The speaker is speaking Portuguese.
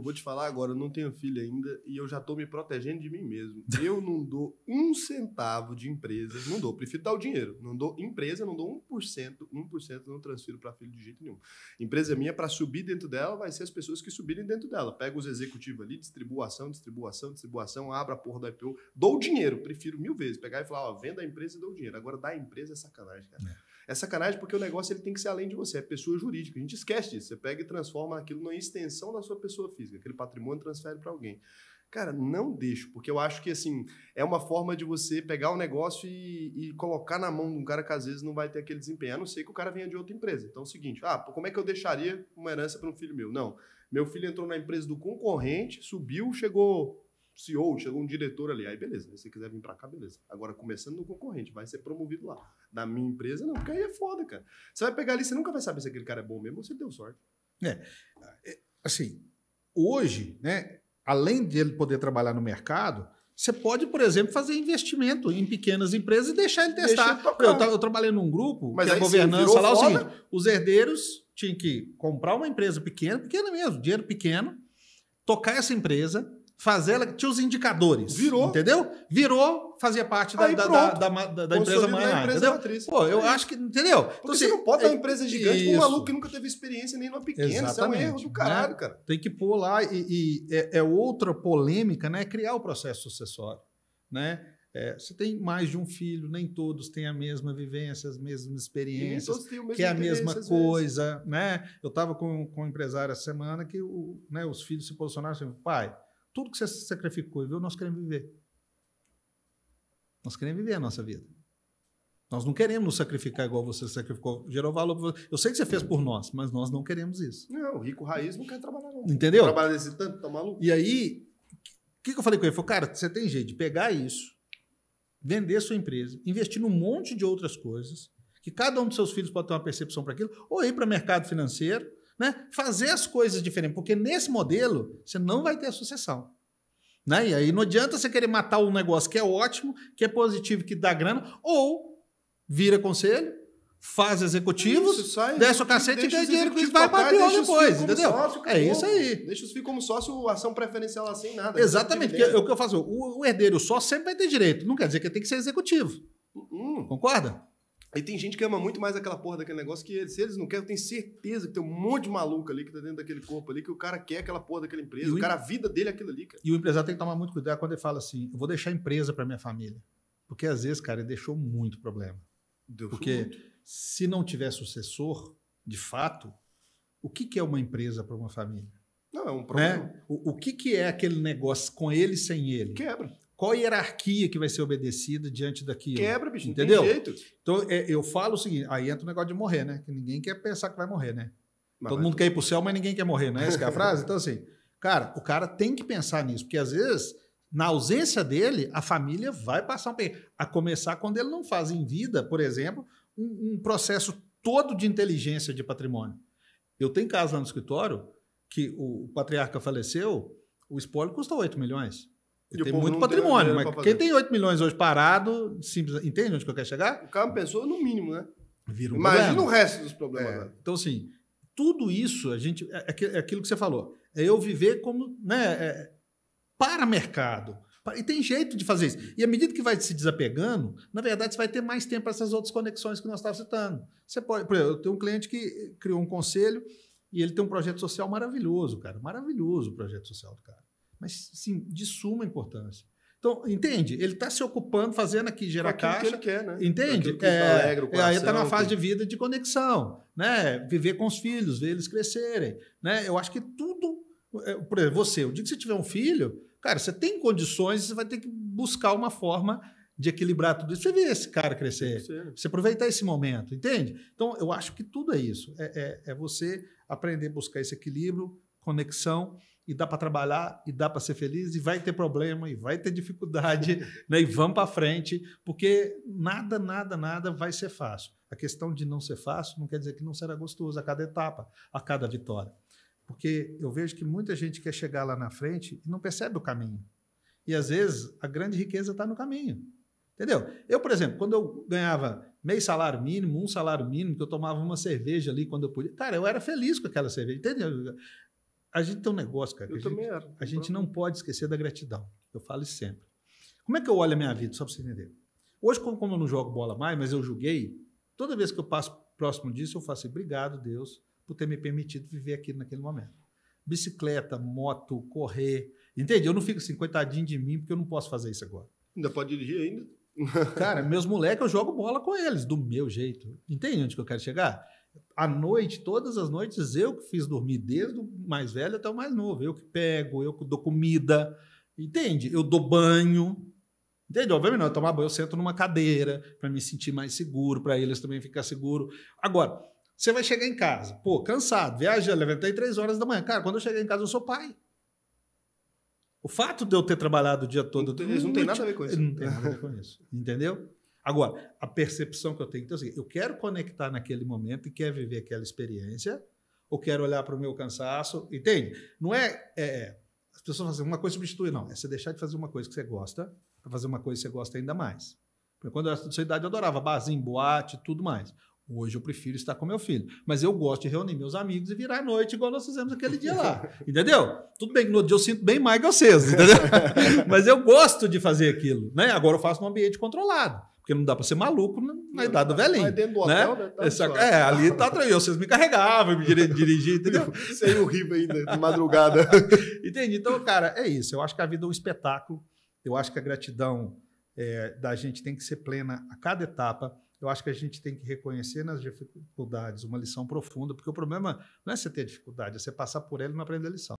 eu vou te falar agora, eu não tenho filho ainda e eu já tô me protegendo de mim mesmo. Eu não dou um centavo de empresas, não dou, prefiro dar o dinheiro. Não dou empresa, não dou 1%, 1% não transfiro para filho de jeito nenhum. Empresa minha, para subir dentro dela, vai ser as pessoas que subirem dentro dela. Pega os executivos ali, distribuação, distribuição, distribuição, abra a porra da IPO, dou o dinheiro, prefiro mil vezes pegar e falar, ó, venda a empresa e dou o dinheiro. Agora, dar a empresa é sacanagem, cara. É. É sacanagem porque o negócio ele tem que ser além de você, é pessoa jurídica. A gente esquece disso. Você pega e transforma aquilo numa extensão da sua pessoa física. Aquele patrimônio transfere para alguém. Cara, não deixo, porque eu acho que assim é uma forma de você pegar o um negócio e, e, colocar na mão de um cara que às vezes não vai ter aquele desempenho, a não ser que o cara venha de outra empresa. Então é o seguinte: ah, como é que eu deixaria uma herança para um filho meu? Não. Meu filho entrou na empresa do concorrente, subiu, chegou CEO, chegou um diretor ali. Aí, beleza, né? se você quiser vir para cá, beleza. Agora, começando no concorrente, vai ser promovido lá. Na minha empresa, não, porque aí é foda, cara. Você vai pegar ali, você nunca vai saber se aquele cara é bom mesmo ou se ele deu sorte. É, é. Assim, hoje, né, além de ele poder trabalhar no mercado, você pode, por exemplo, fazer investimento em pequenas empresas e deixar ele testar. Deixa ele eu, né? eu, trabalhei num grupo, Mas que é a governança lá, é o seguinte, os herdeiros tinham que comprar uma empresa pequena, pequena mesmo, dinheiro pequeno, tocar essa empresa, fazer ela tinha os indicadores. Virou. Entendeu? Virou, fazia parte da, da, da, da, da empresa mãe. Empresa entendeu? Matriz. Pô, eu é. acho que. Entendeu? Porque então, você assim, não pode é, dar uma empresa gigante com um maluco que nunca teve experiência nem numa pequena. Exatamente. Isso é um erro do né? caralho, cara. Tem que pôr lá. E, e é, é, outra polêmica, né? É criar o processo sucessório. Né? É, você tem mais de um filho, nem todos têm a mesma vivência, as mesmas experiências, que é a mesma coisa. Né? Eu estava com, com um empresário essa semana que o, né, os filhos se posicionaram assim, pai tudo que você sacrificou e viu, nós queremos viver. Nós queremos viver a nossa vida. Nós não queremos nos sacrificar igual você sacrificou. Gerou valor. Eu sei que você fez por nós, mas nós não queremos isso. Não, o rico raiz não quer trabalhar, não. Entendeu? Trabalhar desse tanto, tá maluco. E aí, o que, que eu falei com ele? Ele falou, cara, você tem jeito de pegar isso, vender sua empresa, investir num monte de outras coisas, que cada um dos seus filhos pode ter uma percepção para aquilo, ou ir para o mercado financeiro, né? Fazer as coisas diferentes, porque nesse modelo você não vai ter a sucessão. Né? E aí não adianta você querer matar um negócio que é ótimo, que é positivo, que dá grana, ou vira conselho, faz executivos, isso, sai, desce o cacete e ganha dinheiro que vai para pior depois, entendeu? Sócio, é isso aí. Deixa os filhos como sócio, ação preferencial assim, nada. Né? Exatamente, porque é o que eu faço, o, herdeiro só sempre vai ter direito, não quer dizer que ele tem que ser executivo. Hum, hum. Concorda? E tem gente que ama muito mais aquela porra daquele negócio que eles, se eles não querem, eu tenho certeza que tem um monte de maluco ali que tá dentro daquele corpo ali, que o cara quer aquela porra daquela empresa, e o, cara, a vida dele é aquilo ali, cara. E o empresário tem que tomar muito cuidado quando ele fala assim: eu vou deixar a empresa para minha família. Porque às vezes, cara, ele deixou muito problema. porque muito. se não tiver sucessor, de fato, o que, que é uma empresa para uma família? Não, é um né? problema. Né? O, o que, que é aquele negócio com ele sem ele? Quebra. Qual a hierarquia que vai ser obedecida diante daquilo? Quebra, bicho, entendeu? Então, é, eu falo o seguinte: aí entra o negócio de morrer, né? Que ninguém quer pensar que vai morrer, né? Mas Todo mundo quer ir pro céu, mas ninguém quer morrer, não é essa que é a frase? Então, assim, cara, o cara tem que pensar nisso, porque às vezes na ausência dele, a família vai passar um perrengue. A começar quando ele não faz em vida, por exemplo, um, um, processo todo de inteligência de patrimônio. Eu tenho casos lá no escritório que o, o patriarca faleceu, o espólio custa 8 milhões. E tem muito patrimônio, mas quem tem 8 milhões hoje parado, simples, entende onde que eu quero chegar? O carro pensou no mínimo, né? Vira um Imagina problema. o resto dos problemas. É. Né? Então, assim, tudo isso, a gente, é, é, é aquilo que você falou, é eu viver como, né, é, para mercado. E tem jeito de fazer isso. E à medida que vai se desapegando, na verdade, você vai ter mais tempo para essas outras conexões que nós estávamos citando. Você pode, por exemplo, eu tenho um cliente que criou um conselho e ele tem um projeto social maravilhoso, cara. Maravilhoso o projeto social do cara mas sim, de suma importância. Então, entende? Ele está se ocupando, fazendo aqui, gerar caixa. Que ele quer, né? Entende? Que é, é tá coração, aí está na fase que... de vida de conexão, né? Viver com os filhos, ver eles crescerem. Né? Eu acho que tudo. É, por exemplo, você, o dia que você tiver um filho, cara, você tem condições, você vai ter que buscar uma forma de equilibrar tudo isso. Você vê esse cara crescer, Sim. você aproveitar esse momento, entende? Então, eu acho que tudo é isso. É, é, é você aprender a buscar esse equilíbrio, conexão e dá para trabalhar e dá para ser feliz e vai ter problema e vai ter dificuldade, né? E vamos para frente, porque nada, nada, nada vai ser fácil. A questão de não ser fácil não quer dizer que não será gostoso a cada etapa, a cada vitória. Porque eu vejo que muita gente quer chegar lá na frente e não percebe o caminho. E às vezes a grande riqueza está no caminho. Entendeu? Eu, por exemplo, quando eu ganhava meio salário mínimo, um salário mínimo, que eu tomava uma cerveja ali quando eu podia. Cara, eu era feliz com aquela cerveja, entendeu? a gente tem um negócio, cara. Eu a também gente, era. A gente não pode esquecer da gratidão. Eu falo isso sempre. Como é que eu olho a minha vida, só para você entender? Hoje, como eu não jogo bola mais, mas eu joguei, toda vez que eu passo próximo disso, eu faço assim, obrigado, Deus, por ter me permitido viver aqui naquele momento. Bicicleta, moto, correr. Entende? Eu não fico assim, coitadinho de mim, porque eu não posso fazer isso agora. Ainda pode dirigir ainda? Cara, meus moleques, eu jogo bola com eles, do meu jeito. Entende onde que eu quero chegar? à noite, todas as noites, eu que fiz dormir, desde o mais velho até o mais novo. Eu que pego, eu que dou comida, entende? Eu dou banho. Entende? Obviamente, não, eu tomar banho, eu sento numa cadeira para me sentir mais seguro, para eles também ficar seguro. Agora, você vai chegar em casa, pô, cansado, viaja, levantei três horas da manhã. Cara, quando eu chegar em casa, eu sou pai. O fato de eu ter trabalhado o dia todo. Então, eles não, não tem nada a ver com isso. Não tem nada a ver com isso. Entendeu? Agora, a percepção que eu tenho, então, assim, eu quero conectar naquele momento e quero viver aquela experiência, ou quero olhar para o meu cansaço, entende? Não é, é, é as pessoas fazem assim, uma coisa substitui não. É você deixar de fazer uma coisa que você gosta para fazer uma coisa que você gosta ainda mais. Porque quando eu era da sua idade, eu adorava barzinho, boate, tudo mais. Hoje eu prefiro estar com meu filho. Mas eu gosto de reunir meus amigos e virar à noite, igual nós fizemos aquele dia lá. Entendeu? Tudo bem que no outro dia eu sinto bem mais que vocês, entendeu? Mas eu gosto de fazer aquilo. Né? Agora eu faço num ambiente controlado porque não dá para ser maluco na, na idade do velhinho. Mas dentro do né? hotel, né? né? Tá é Essa, é, ali tá tranquilo. Vocês me carregavam, me dirigiam, entendeu? Sem o riba ainda, de madrugada. Entendi. Então, cara, é isso. Eu acho que a vida é um espetáculo. Eu acho que a gratidão é, da gente tem que ser plena a cada etapa. Eu acho que a gente tem que reconhecer nas dificuldades uma lição profunda, porque o problema não é você ter dificuldade, é você passar por ela e não aprender a lição.